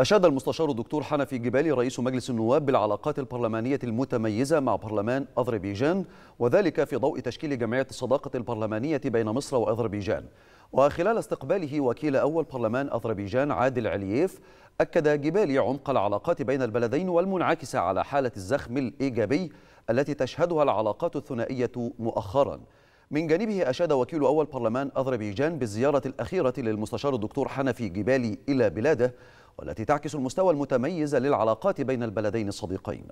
أشاد المستشار الدكتور حنفي جبالي رئيس مجلس النواب بالعلاقات البرلمانية المتميزة مع برلمان أذربيجان وذلك في ضوء تشكيل جمعية الصداقة البرلمانية بين مصر وأذربيجان وخلال استقباله وكيل أول برلمان أذربيجان عادل علييف أكد جبالي عمق العلاقات بين البلدين والمنعكسة على حالة الزخم الإيجابي التي تشهدها العلاقات الثنائية مؤخراً من جانبه أشاد وكيل أول برلمان أذربيجان بالزيارة الأخيرة للمستشار الدكتور حنفي جبالي إلى بلاده والتي تعكس المستوى المتميز للعلاقات بين البلدين الصديقين